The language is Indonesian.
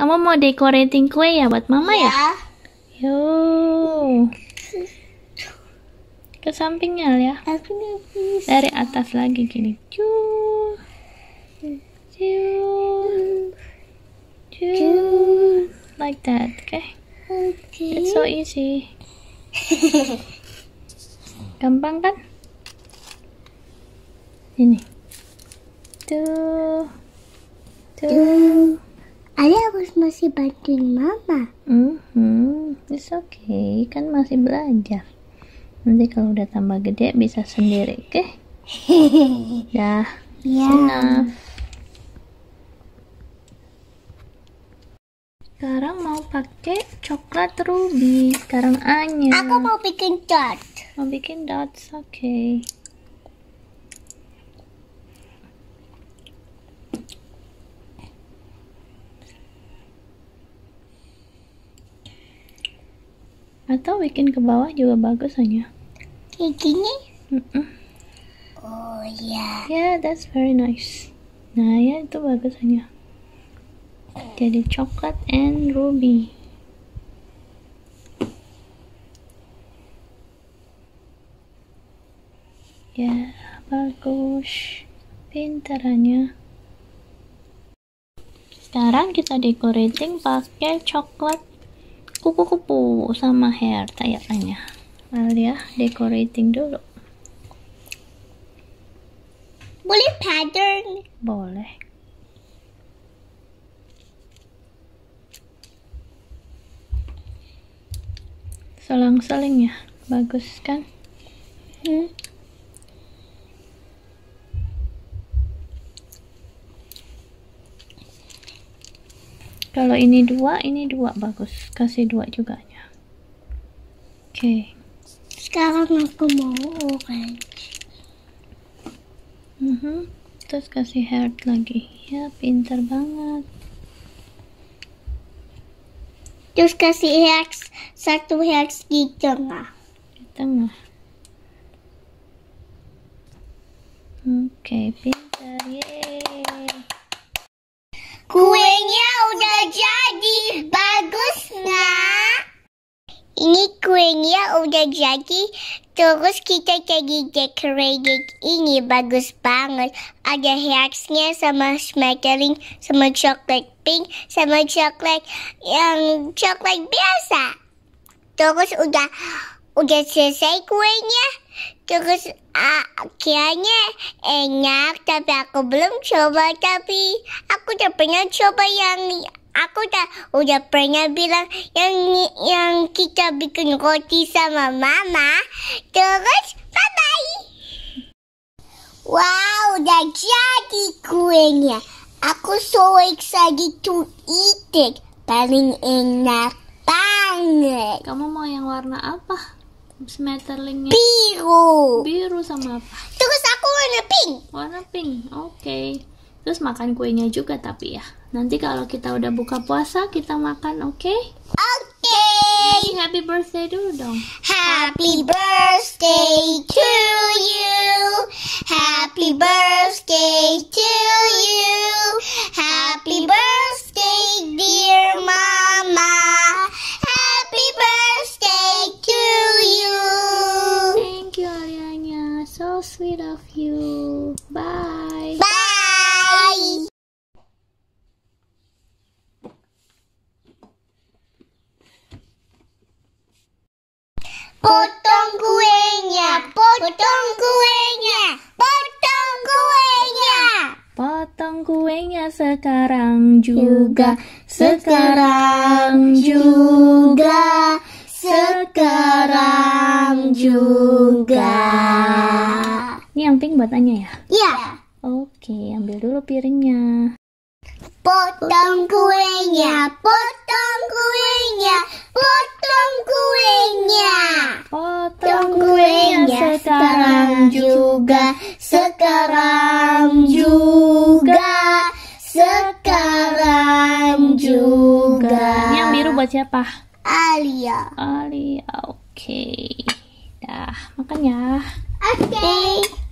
Kamu mau decorating kue ya buat mama ya? ya? Yo. Ke sampingnya ya. Dari atas lagi gini. Cuuu. Cuuu. Cuuu. Like that, okay? Okay. It's so easy. Gampang kan? Ini. Tuh. Tuh. Tuh. Ali harus masih bantuin mama. Mm -hmm. It's okay, kan masih belajar. Nanti kalau udah tambah gede bisa sendiri, oke? Okay? Dah. Ya. Yeah. Ya. Sekarang mau pakai coklat ruby. Sekarang Anya. Aku mau bikin dot. Mau bikin dot, oke. Okay. atau bikin ke bawah juga bagus hanya kayak gini oh iya. ya yeah. yeah that's very nice nah ya itu bagus hanya jadi coklat and ruby ya yeah, bagus pintarannya sekarang kita decorating pakai coklat kupu-kupu sama hair lalu ya decorating dulu boleh pattern boleh selang-seling ya bagus kan hmm. kalau ini dua ini dua bagus kasih dua juga ya oke okay. sekarang aku mau orange mm -hmm. terus kasih heart lagi ya pinter banget terus kasih hex satu hex di tengah di tengah oke okay, pinter yeay Ini kuenya udah jadi, terus kita jadi decorated ini bagus banget. Ada hexnya sama smattering, sama coklat pink, sama coklat yang coklat biasa. Terus udah udah selesai kuenya. Terus akhirnya enak, tapi aku belum coba. Tapi aku udah pernah coba yang aku udah udah pernah bilang yang kita bikin roti sama mama. Terus bye-bye. Wow, udah jadi kuenya. Aku so excited to eat it. Paling enak banget. Kamu mau yang warna apa? Smetterlingnya biru. Biru sama apa? Terus aku warna pink. Warna pink, oke. Okay. Terus makan kuenya juga tapi ya. Nanti kalau kita udah buka puasa kita makan, oke? Okay? happy birthday dulu dong. Happy birthday to you. Happy birthday to you. Happy birthday dear mama. Happy birthday to you. Thank you Ariana. So sweet of you. Potong kuenya, potong kuenya, potong kuenya. Potong kuenya sekarang juga, sekarang juga, sekarang juga. Ini yang pink buat Anya ya? Iya. Oke, ambil dulu piringnya. Potong kuenya, potong kuenya, potong kuenya. Potong kuenya sekarang juga, sekarang juga, sekarang juga. Ini yang biru buat siapa? Alia. Alia, oke. Okay. Dah, makan ya. Oke. Okay.